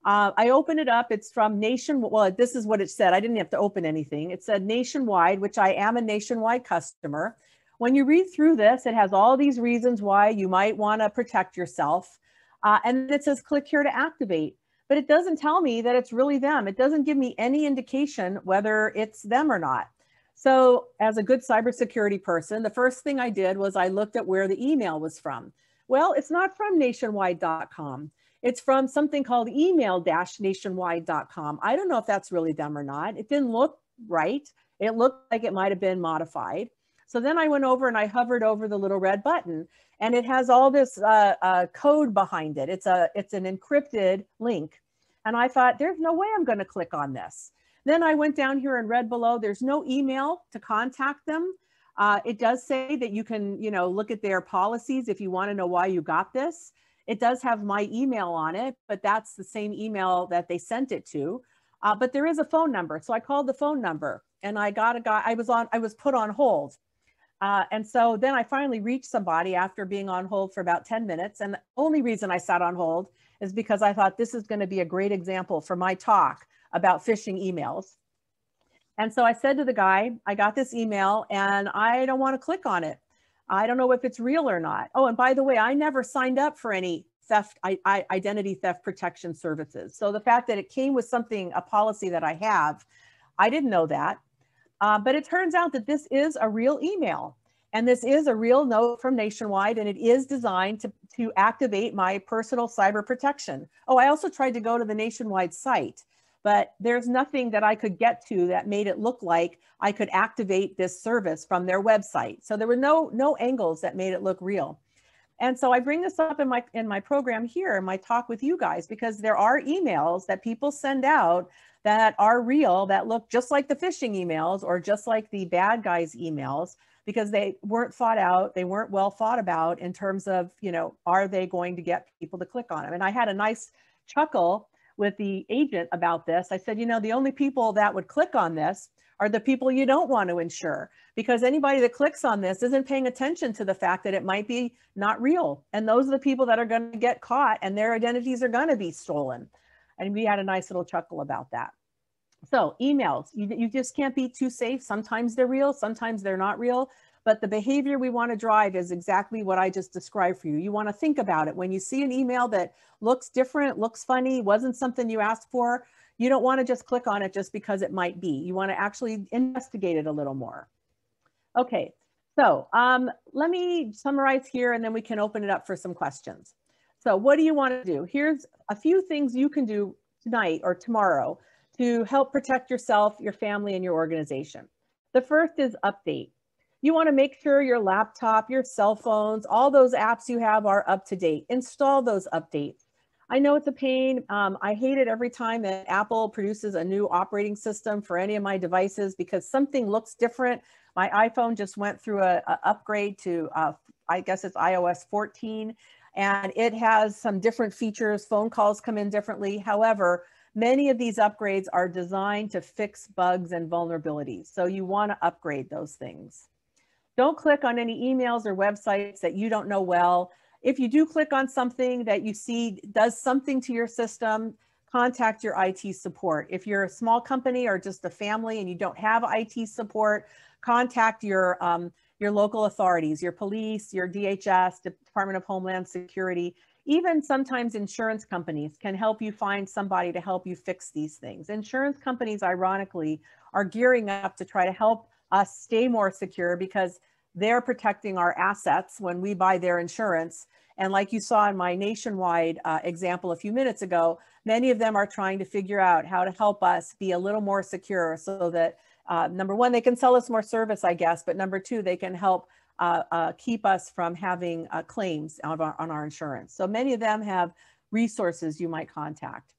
Uh, I open it up. It's from nation. Well, this is what it said. I didn't have to open anything. It said nationwide, which I am a nationwide customer. When you read through this, it has all these reasons why you might want to protect yourself. Uh, and it says click here to activate, but it doesn't tell me that it's really them. It doesn't give me any indication whether it's them or not. So as a good cybersecurity person, the first thing I did was I looked at where the email was from. Well, it's not from nationwide.com. It's from something called email-nationwide.com. I don't know if that's really them or not. It didn't look right. It looked like it might have been modified. So then I went over and I hovered over the little red button and it has all this uh, uh, code behind it. It's, a, it's an encrypted link. And I thought, there's no way I'm gonna click on this. Then I went down here and read below, there's no email to contact them. Uh, it does say that you can, you know, look at their policies if you wanna know why you got this. It does have my email on it, but that's the same email that they sent it to. Uh, but there is a phone number. So I called the phone number and I got a guy, I was on, I was put on hold. Uh, and so then I finally reached somebody after being on hold for about 10 minutes. And the only reason I sat on hold is because I thought this is going to be a great example for my talk about phishing emails. And so I said to the guy, I got this email and I don't want to click on it. I don't know if it's real or not. Oh, and by the way, I never signed up for any theft, I, I, identity theft protection services. So the fact that it came with something, a policy that I have, I didn't know that. Uh, but it turns out that this is a real email and this is a real note from Nationwide, and it is designed to, to activate my personal cyber protection. Oh, I also tried to go to the Nationwide site, but there's nothing that I could get to that made it look like I could activate this service from their website. So there were no, no angles that made it look real. And so I bring this up in my, in my program here, in my talk with you guys, because there are emails that people send out that are real that look just like the phishing emails or just like the bad guys emails because they weren't thought out they weren't well thought about in terms of you know are they going to get people to click on them and i had a nice chuckle with the agent about this i said you know the only people that would click on this are the people you don't want to insure because anybody that clicks on this isn't paying attention to the fact that it might be not real and those are the people that are going to get caught and their identities are going to be stolen and we had a nice little chuckle about that so emails, you, you just can't be too safe. Sometimes they're real, sometimes they're not real. But the behavior we want to drive is exactly what I just described for you. You want to think about it. When you see an email that looks different, looks funny, wasn't something you asked for, you don't want to just click on it just because it might be. You want to actually investigate it a little more. Okay, so um, let me summarize here and then we can open it up for some questions. So what do you want to do? Here's a few things you can do tonight or tomorrow to help protect yourself, your family, and your organization. The first is update. You wanna make sure your laptop, your cell phones, all those apps you have are up to date. Install those updates. I know it's a pain. Um, I hate it every time that Apple produces a new operating system for any of my devices because something looks different. My iPhone just went through a, a upgrade to, uh, I guess it's iOS 14, and it has some different features. Phone calls come in differently. However, Many of these upgrades are designed to fix bugs and vulnerabilities, so you want to upgrade those things. Don't click on any emails or websites that you don't know well. If you do click on something that you see does something to your system, contact your IT support. If you're a small company or just a family and you don't have IT support, contact your, um, your local authorities, your police, your DHS, Department of Homeland Security, even sometimes insurance companies can help you find somebody to help you fix these things. Insurance companies, ironically, are gearing up to try to help us stay more secure because they're protecting our assets when we buy their insurance. And like you saw in my nationwide uh, example a few minutes ago, many of them are trying to figure out how to help us be a little more secure so that uh, number one, they can sell us more service, I guess, but number two, they can help uh, uh, keep us from having uh, claims on our, on our insurance. So many of them have resources you might contact.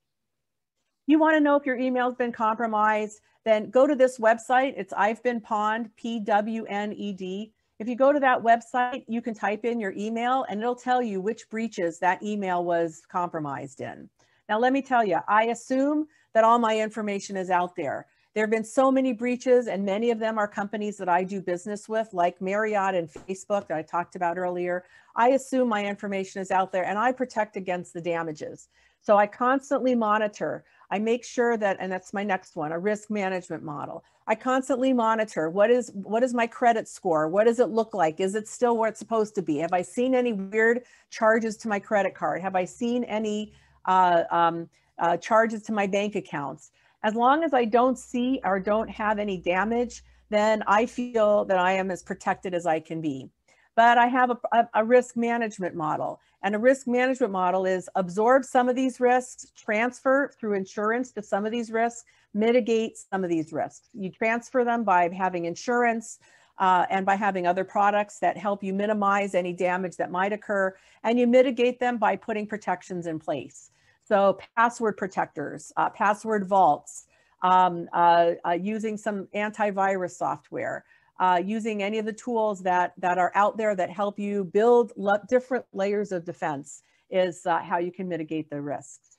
You want to know if your email's been compromised, then go to this website. It's I've been pawned, P-W-N-E-D. If you go to that website, you can type in your email and it'll tell you which breaches that email was compromised in. Now, let me tell you, I assume that all my information is out there. There have been so many breaches, and many of them are companies that I do business with, like Marriott and Facebook that I talked about earlier. I assume my information is out there and I protect against the damages. So I constantly monitor. I make sure that, and that's my next one, a risk management model. I constantly monitor what is what is my credit score? What does it look like? Is it still where it's supposed to be? Have I seen any weird charges to my credit card? Have I seen any uh, um, uh, charges to my bank accounts? As long as I don't see or don't have any damage, then I feel that I am as protected as I can be. But I have a, a, a risk management model. And a risk management model is absorb some of these risks, transfer through insurance to some of these risks, mitigate some of these risks. You transfer them by having insurance, uh, and by having other products that help you minimize any damage that might occur. And you mitigate them by putting protections in place. So password protectors, uh, password vaults, um, uh, uh, using some antivirus software, uh, using any of the tools that, that are out there that help you build different layers of defense is uh, how you can mitigate the risks.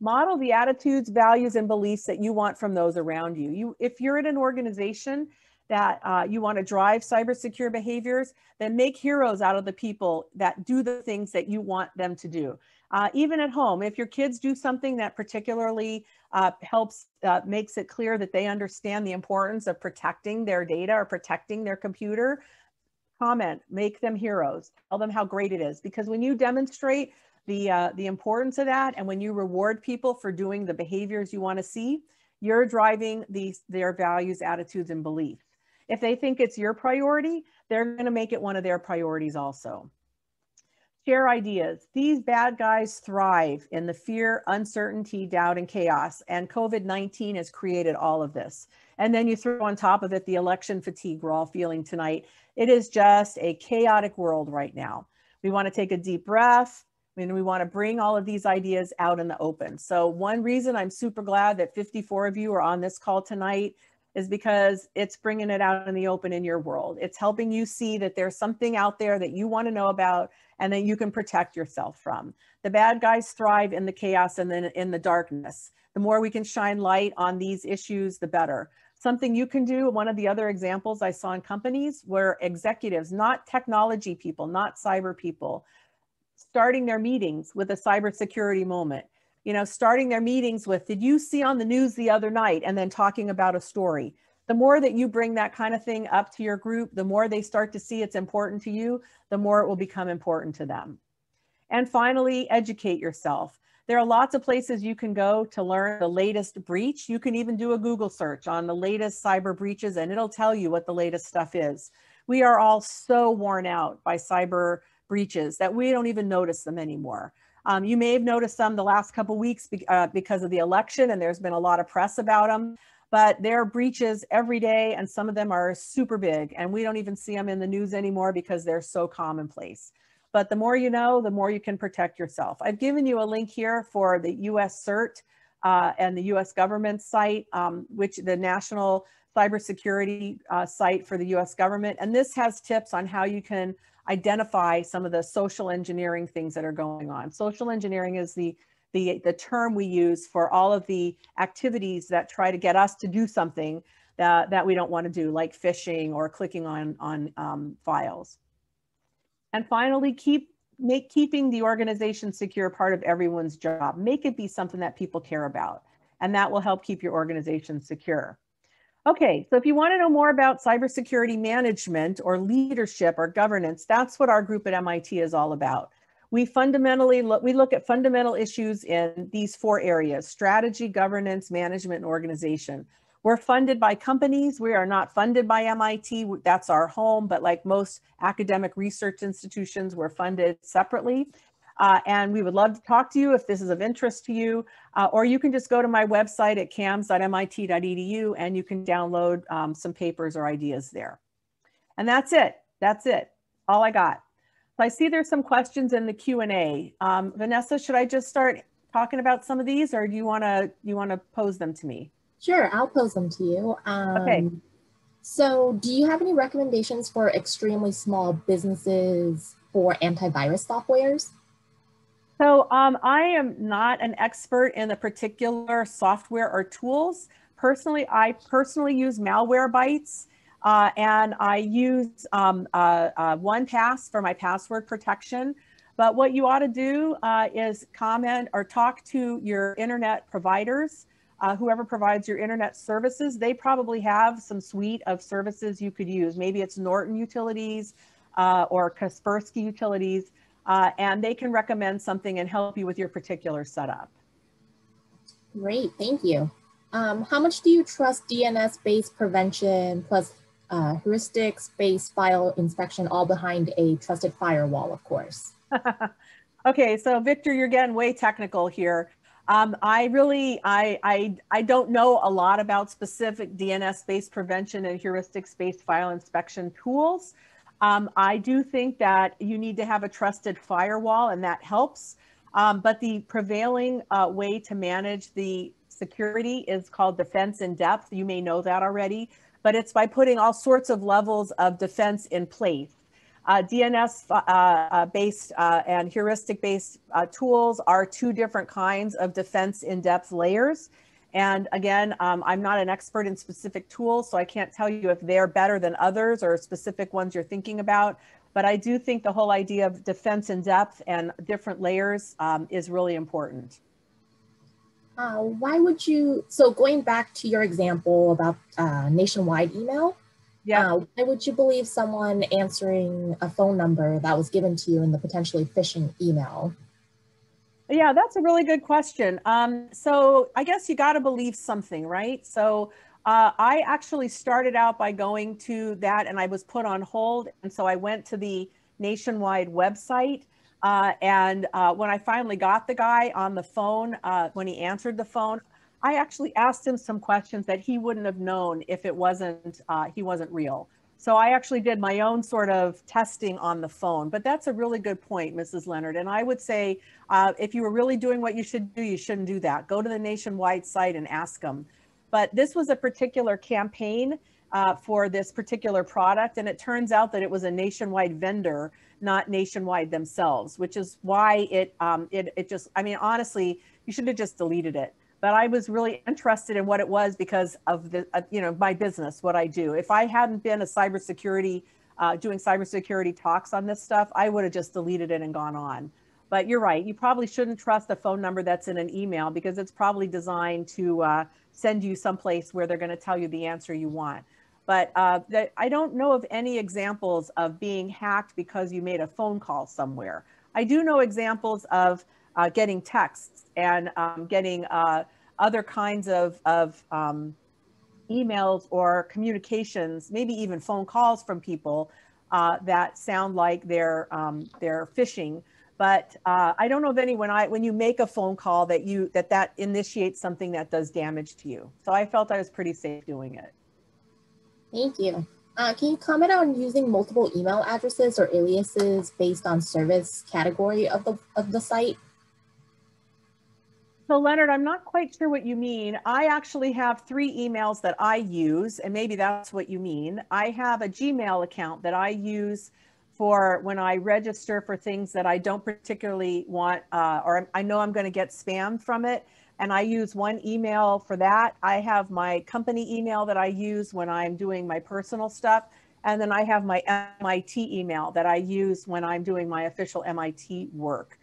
Model the attitudes, values, and beliefs that you want from those around you. you if you're in an organization that uh, you want to drive cyber secure behaviors, then make heroes out of the people that do the things that you want them to do uh, even at home, if your kids do something that particularly uh, helps, uh, makes it clear that they understand the importance of protecting their data or protecting their computer, comment, make them heroes, tell them how great it is. Because when you demonstrate the, uh, the importance of that, and when you reward people for doing the behaviors you wanna see, you're driving these their values, attitudes, and beliefs. If they think it's your priority, they're gonna make it one of their priorities also. Share ideas. These bad guys thrive in the fear, uncertainty, doubt, and chaos. And COVID 19 has created all of this. And then you throw on top of it the election fatigue we're all feeling tonight. It is just a chaotic world right now. We want to take a deep breath. I mean, we want to bring all of these ideas out in the open. So, one reason I'm super glad that 54 of you are on this call tonight is because it's bringing it out in the open in your world. It's helping you see that there's something out there that you want to know about and that you can protect yourself from. The bad guys thrive in the chaos and then in the darkness. The more we can shine light on these issues, the better. Something you can do, one of the other examples I saw in companies where executives, not technology people, not cyber people, starting their meetings with a cybersecurity moment you know, starting their meetings with, did you see on the news the other night? And then talking about a story. The more that you bring that kind of thing up to your group, the more they start to see it's important to you, the more it will become important to them. And finally, educate yourself. There are lots of places you can go to learn the latest breach. You can even do a Google search on the latest cyber breaches and it'll tell you what the latest stuff is. We are all so worn out by cyber breaches that we don't even notice them anymore. Um, you may have noticed some the last couple weeks be, uh, because of the election, and there's been a lot of press about them. But there are breaches every day, and some of them are super big, and we don't even see them in the news anymore because they're so commonplace. But the more you know, the more you can protect yourself. I've given you a link here for the US CERT uh, and the US government site, um, which the National cybersecurity uh, site for the US government. And this has tips on how you can identify some of the social engineering things that are going on. Social engineering is the, the, the term we use for all of the activities that try to get us to do something that, that we don't want to do, like phishing or clicking on, on um, files. And finally, keep make keeping the organization secure part of everyone's job. Make it be something that people care about, and that will help keep your organization secure. Okay, so if you want to know more about cybersecurity management or leadership or governance, that's what our group at MIT is all about. We fundamentally look, we look at fundamental issues in these four areas, strategy, governance, management, and organization. We're funded by companies. We are not funded by MIT. That's our home. But like most academic research institutions, we're funded separately. Uh, and we would love to talk to you if this is of interest to you. Uh, or you can just go to my website at cams.mit.edu and you can download um, some papers or ideas there. And that's it. That's it. All I got. So I see there's some questions in the Q&A. Um, Vanessa, should I just start talking about some of these or do you want to you want to pose them to me? Sure, I'll pose them to you. Um, okay. So do you have any recommendations for extremely small businesses for antivirus softwares? So um, I am not an expert in the particular software or tools. Personally, I personally use Malwarebytes uh, and I use um, uh, uh, OnePass for my password protection. But what you ought to do uh, is comment or talk to your internet providers, uh, whoever provides your internet services. They probably have some suite of services you could use. Maybe it's Norton Utilities uh, or Kaspersky Utilities uh, and they can recommend something and help you with your particular setup. Great, thank you. Um, how much do you trust DNS-based prevention plus uh, heuristics-based file inspection all behind a trusted firewall, of course? okay, so Victor, you're getting way technical here. Um, I really, I, I, I don't know a lot about specific DNS-based prevention and heuristics-based file inspection tools. Um, I do think that you need to have a trusted firewall, and that helps. Um, but the prevailing uh, way to manage the security is called defense in depth. You may know that already, but it's by putting all sorts of levels of defense in place. Uh, DNS uh, uh, based uh, and heuristic based uh, tools are two different kinds of defense in depth layers. And again, um, I'm not an expert in specific tools, so I can't tell you if they're better than others or specific ones you're thinking about. But I do think the whole idea of defense in depth and different layers um, is really important. Uh, why would you, so going back to your example about uh, nationwide email, yeah. Uh, why would you believe someone answering a phone number that was given to you in the potentially phishing email? Yeah, that's a really good question. Um, so I guess you got to believe something, right? So uh, I actually started out by going to that and I was put on hold. And so I went to the nationwide website. Uh, and uh, when I finally got the guy on the phone, uh, when he answered the phone, I actually asked him some questions that he wouldn't have known if it wasn't uh, he wasn't real, so I actually did my own sort of testing on the phone, but that's a really good point, Mrs. Leonard. And I would say uh, if you were really doing what you should do, you shouldn't do that. Go to the nationwide site and ask them. But this was a particular campaign uh, for this particular product, and it turns out that it was a nationwide vendor, not nationwide themselves, which is why it um, it, it just I mean honestly, you should have just deleted it but I was really interested in what it was because of the, uh, you know, my business, what I do. If I hadn't been a cybersecurity, uh, doing cybersecurity talks on this stuff, I would have just deleted it and gone on. But you're right, you probably shouldn't trust a phone number that's in an email because it's probably designed to uh, send you someplace where they're going to tell you the answer you want. But uh, I don't know of any examples of being hacked because you made a phone call somewhere. I do know examples of uh, getting texts and um, getting uh, other kinds of, of um, emails or communications, maybe even phone calls from people uh, that sound like they're, um, they're phishing. But uh, I don't know of any when I when you make a phone call that you that that initiates something that does damage to you. So I felt I was pretty safe doing it. Thank you. Uh, can you comment on using multiple email addresses or aliases based on service category of the, of the site? So Leonard, I'm not quite sure what you mean. I actually have three emails that I use, and maybe that's what you mean. I have a Gmail account that I use for when I register for things that I don't particularly want, uh, or I know I'm going to get spam from it. And I use one email for that. I have my company email that I use when I'm doing my personal stuff. And then I have my MIT email that I use when I'm doing my official MIT work.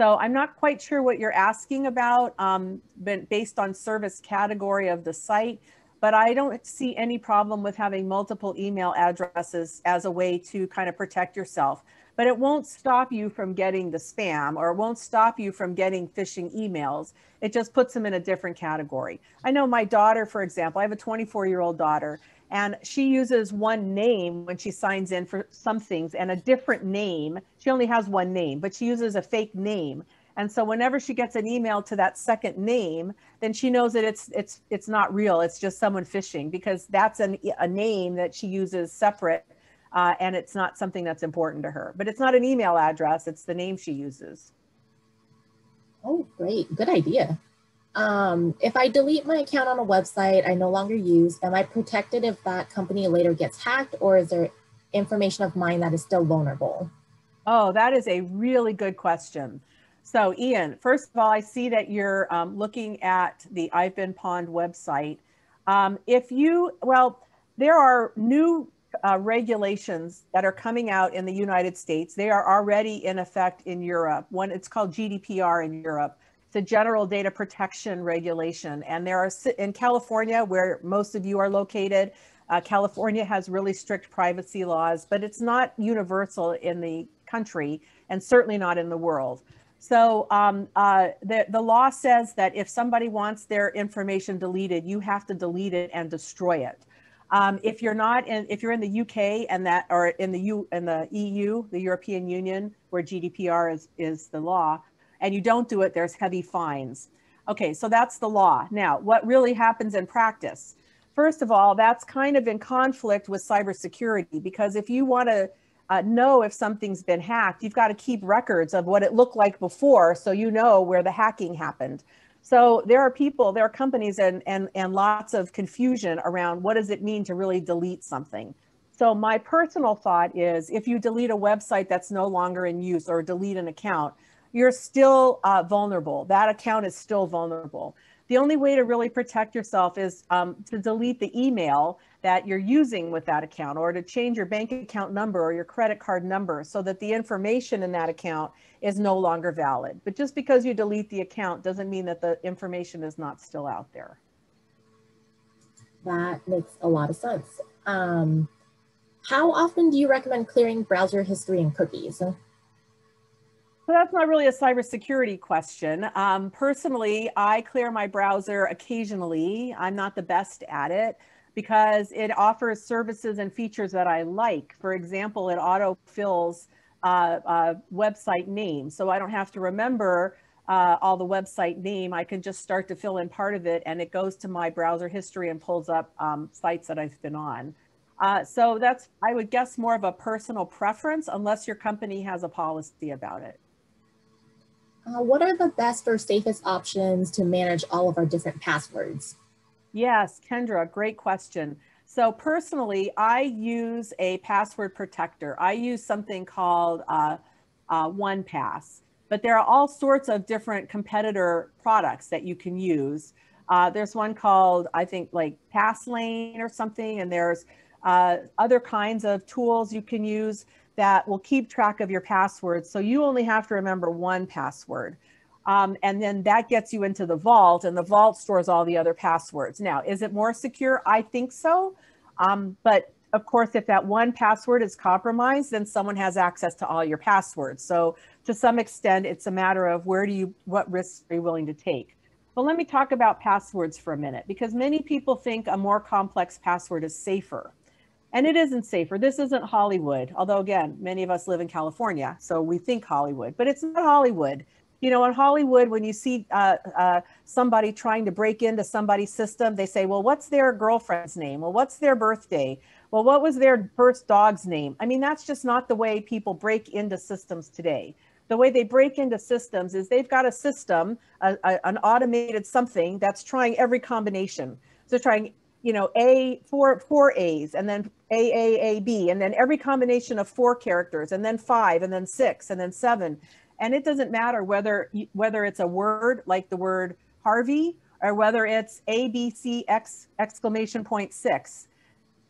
So I'm not quite sure what you're asking about, um, based on service category of the site, but I don't see any problem with having multiple email addresses as a way to kind of protect yourself. But it won't stop you from getting the spam or it won't stop you from getting phishing emails. It just puts them in a different category. I know my daughter, for example, I have a 24 year old daughter and she uses one name when she signs in for some things and a different name. She only has one name, but she uses a fake name. And so whenever she gets an email to that second name, then she knows that it's it's it's not real. It's just someone phishing because that's an, a name that she uses separate uh, and it's not something that's important to her. But it's not an email address, it's the name she uses. Oh, great. Good idea. Um, if I delete my account on a website I no longer use, am I protected if that company later gets hacked or is there information of mine that is still vulnerable? Oh, that is a really good question. So Ian, first of all, I see that you're um, looking at the I've Been Pond website. Um, if you, well, there are new uh, regulations that are coming out in the United States. They are already in effect in Europe. One, it's called GDPR in Europe the general data protection regulation. And there are in California, where most of you are located, uh, California has really strict privacy laws, but it's not universal in the country and certainly not in the world. So um, uh, the, the law says that if somebody wants their information deleted, you have to delete it and destroy it. Um, if you're not in, if you're in the UK and that, or in the U, in the EU, the European Union, where GDPR is is the law, and you don't do it, there's heavy fines. Okay, so that's the law. Now, what really happens in practice? First of all, that's kind of in conflict with cybersecurity because if you want to uh, know if something's been hacked, you've got to keep records of what it looked like before so you know where the hacking happened. So there are people, there are companies and, and, and lots of confusion around what does it mean to really delete something. So my personal thought is if you delete a website that's no longer in use or delete an account, you're still uh, vulnerable. That account is still vulnerable. The only way to really protect yourself is um, to delete the email that you're using with that account or to change your bank account number or your credit card number so that the information in that account is no longer valid. But just because you delete the account doesn't mean that the information is not still out there. That makes a lot of sense. Um, how often do you recommend clearing browser history and cookies? So that's not really a cybersecurity question. Um, personally, I clear my browser occasionally. I'm not the best at it because it offers services and features that I like. For example, it auto uh, uh, website name, so I don't have to remember uh, all the website name. I can just start to fill in part of it, and it goes to my browser history and pulls up um, sites that I've been on. Uh, so that's, I would guess, more of a personal preference, unless your company has a policy about it. Uh, what are the best or safest options to manage all of our different passwords? Yes, Kendra, great question. So personally, I use a password protector. I use something called uh, uh, OnePass, but there are all sorts of different competitor products that you can use. Uh, there's one called, I think, like Passlane or something, and there's uh, other kinds of tools you can use that will keep track of your passwords. So you only have to remember one password. Um, and then that gets you into the vault, and the vault stores all the other passwords. Now, is it more secure? I think so. Um, but of course, if that one password is compromised, then someone has access to all your passwords. So to some extent, it's a matter of where do you, what risks are you willing to take? But let me talk about passwords for a minute because many people think a more complex password is safer. And it isn't safer. This isn't Hollywood. Although, again, many of us live in California, so we think Hollywood, but it's not Hollywood. You know, in Hollywood, when you see uh, uh, somebody trying to break into somebody's system, they say, well, what's their girlfriend's name? Well, what's their birthday? Well, what was their first dog's name? I mean, that's just not the way people break into systems today the way they break into systems is they've got a system, a, a, an automated something that's trying every combination. So trying you know, A, four, four A's, and then A, A, A, B, and then every combination of four characters, and then five, and then six, and then seven. And it doesn't matter whether, whether it's a word like the word Harvey or whether it's A, B, C, X, exclamation point six.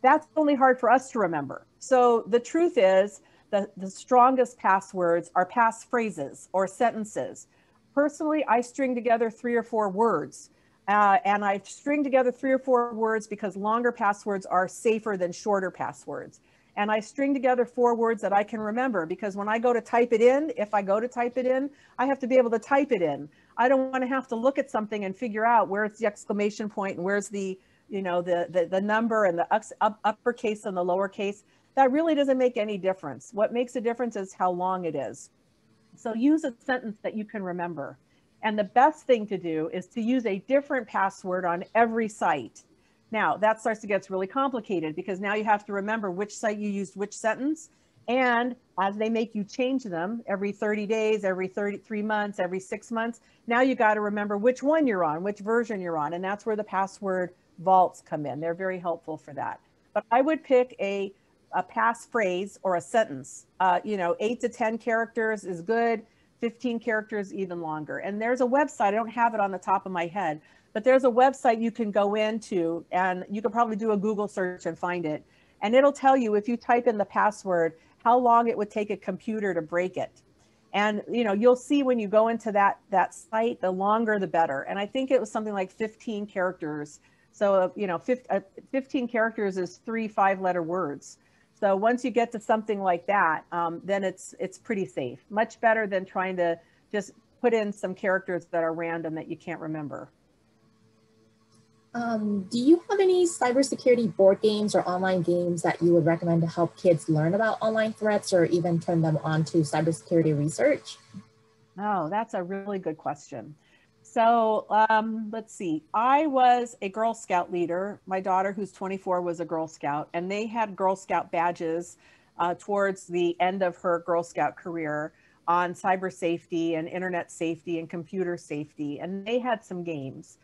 That's only hard for us to remember. So the truth is the, the strongest passwords are pass phrases or sentences. Personally, I string together three or four words uh, and I string together three or four words because longer passwords are safer than shorter passwords. And I string together four words that I can remember because when I go to type it in, if I go to type it in, I have to be able to type it in. I don't want to have to look at something and figure out where it's the exclamation point and where's the, you know, the, the, the number and the up, uppercase and the lowercase. That really doesn't make any difference. What makes a difference is how long it is. So use a sentence that you can remember. And the best thing to do is to use a different password on every site. Now that starts to get really complicated because now you have to remember which site you used which sentence. And as they make you change them every 30 days, every 33 months, every six months, now you got to remember which one you're on, which version you're on. And that's where the password vaults come in. They're very helpful for that. But I would pick a, a passphrase or a sentence. Uh, you know, eight to 10 characters is good. 15 characters, even longer. And there's a website, I don't have it on the top of my head, but there's a website you can go into and you can probably do a Google search and find it. And it'll tell you if you type in the password, how long it would take a computer to break it. And you know, you'll see when you go into that that site, the longer the better. And I think it was something like 15 characters. So, you know, uh, 15 characters is three five letter words. So once you get to something like that, um, then it's it's pretty safe. Much better than trying to just put in some characters that are random that you can't remember. Um, do you have any cybersecurity board games or online games that you would recommend to help kids learn about online threats or even turn them on to cybersecurity research? Oh, that's a really good question. So um, let's see. I was a Girl Scout leader. My daughter, who's 24, was a Girl Scout, and they had Girl Scout badges uh, towards the end of her Girl Scout career on cyber safety and internet safety and computer safety, and they had some games.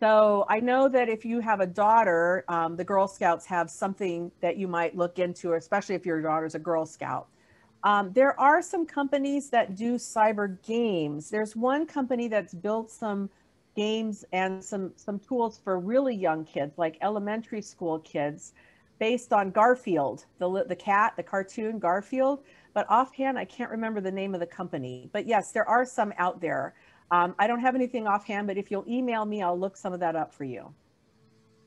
So I know that if you have a daughter, um, the Girl Scouts have something that you might look into, especially if your daughter's a Girl Scout. Um, there are some companies that do cyber games. There's one company that's built some games and some some tools for really young kids, like elementary school kids, based on Garfield, the the cat, the cartoon Garfield. But offhand, I can't remember the name of the company. But yes, there are some out there. Um, I don't have anything offhand, but if you'll email me, I'll look some of that up for you.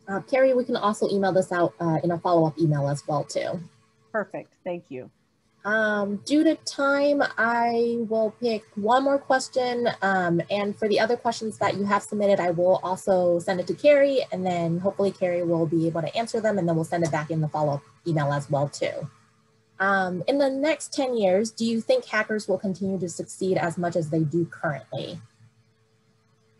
Uh, Carrie, we can also email this out uh, in a follow-up email as well too. Perfect. Thank you. Um, due to time, I will pick one more question. Um, and for the other questions that you have submitted, I will also send it to Carrie and then hopefully Carrie will be able to answer them and then we'll send it back in the follow-up email as well too. Um, in the next 10 years, do you think hackers will continue to succeed as much as they do currently?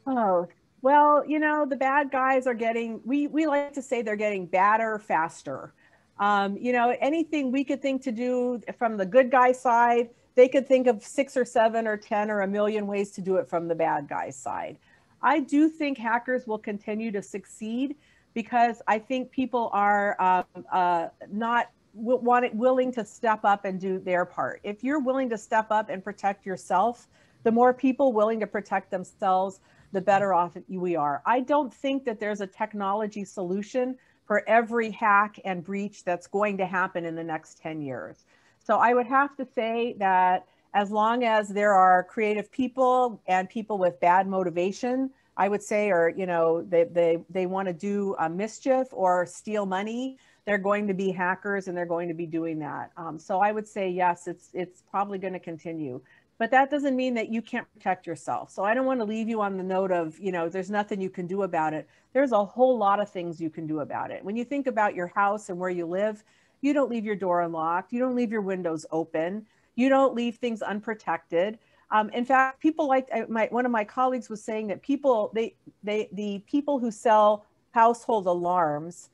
Oh, well, you know, the bad guys are getting, we, we like to say they're getting badder faster. Um, you know, anything we could think to do from the good guy side, they could think of six or seven or 10 or a million ways to do it from the bad guy side. I do think hackers will continue to succeed because I think people are um, uh, not want it, willing to step up and do their part. If you're willing to step up and protect yourself, the more people willing to protect themselves, the better off we are. I don't think that there's a technology solution for every hack and breach that's going to happen in the next 10 years. So I would have to say that as long as there are creative people and people with bad motivation, I would say, or, you know, they, they, they want to do a mischief or steal money, they're going to be hackers and they're going to be doing that. Um, so I would say, yes, it's, it's probably going to continue but that doesn't mean that you can't protect yourself. So I don't want to leave you on the note of, you know, there's nothing you can do about it. There's a whole lot of things you can do about it. When you think about your house and where you live, you don't leave your door unlocked, you don't leave your windows open, you don't leave things unprotected. Um, in fact, people like uh, my, one of my colleagues was saying that people they they the people who sell household alarms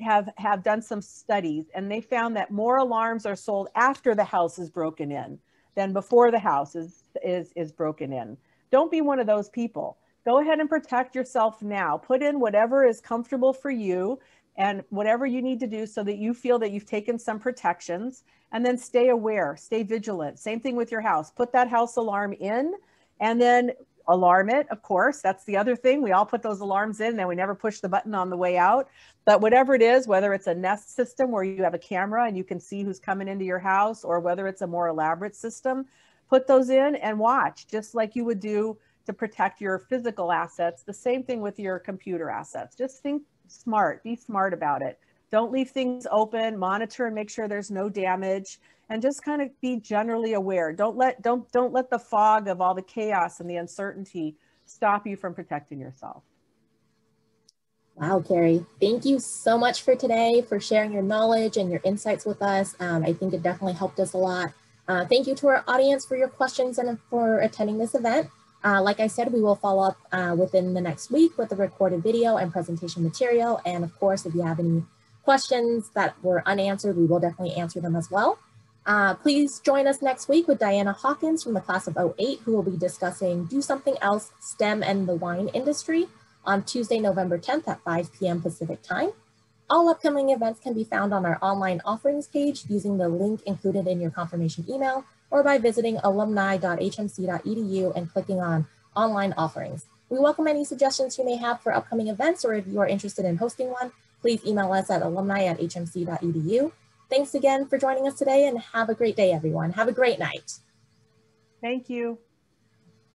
have have done some studies and they found that more alarms are sold after the house is broken in than before the house is, is, is broken in. Don't be one of those people. Go ahead and protect yourself now. Put in whatever is comfortable for you and whatever you need to do so that you feel that you've taken some protections and then stay aware, stay vigilant. Same thing with your house. Put that house alarm in and then alarm it, of course. That's the other thing. We all put those alarms in and we never push the button on the way out. But whatever it is, whether it's a nest system where you have a camera and you can see who's coming into your house, or whether it's a more elaborate system, put those in and watch, just like you would do to protect your physical assets. The same thing with your computer assets. Just think smart, be smart about it. Don't leave things open, monitor and make sure there's no damage and just kind of be generally aware. Don't let don't don't let the fog of all the chaos and the uncertainty stop you from protecting yourself. Wow, Carrie, thank you so much for today, for sharing your knowledge and your insights with us. Um, I think it definitely helped us a lot. Uh, thank you to our audience for your questions and for attending this event. Uh, like I said, we will follow up uh, within the next week with the recorded video and presentation material. And of course, if you have any questions that were unanswered, we will definitely answer them as well. Uh, please join us next week with Diana Hawkins from the class of 08, who will be discussing Do Something Else, STEM and the Wine Industry on Tuesday, November 10th at 5 p.m. Pacific time. All upcoming events can be found on our online offerings page using the link included in your confirmation email or by visiting alumni.hmc.edu and clicking on online offerings. We welcome any suggestions you may have for upcoming events or if you are interested in hosting one, please email us at alumni at hmc.edu. Thanks again for joining us today and have a great day, everyone. Have a great night. Thank you.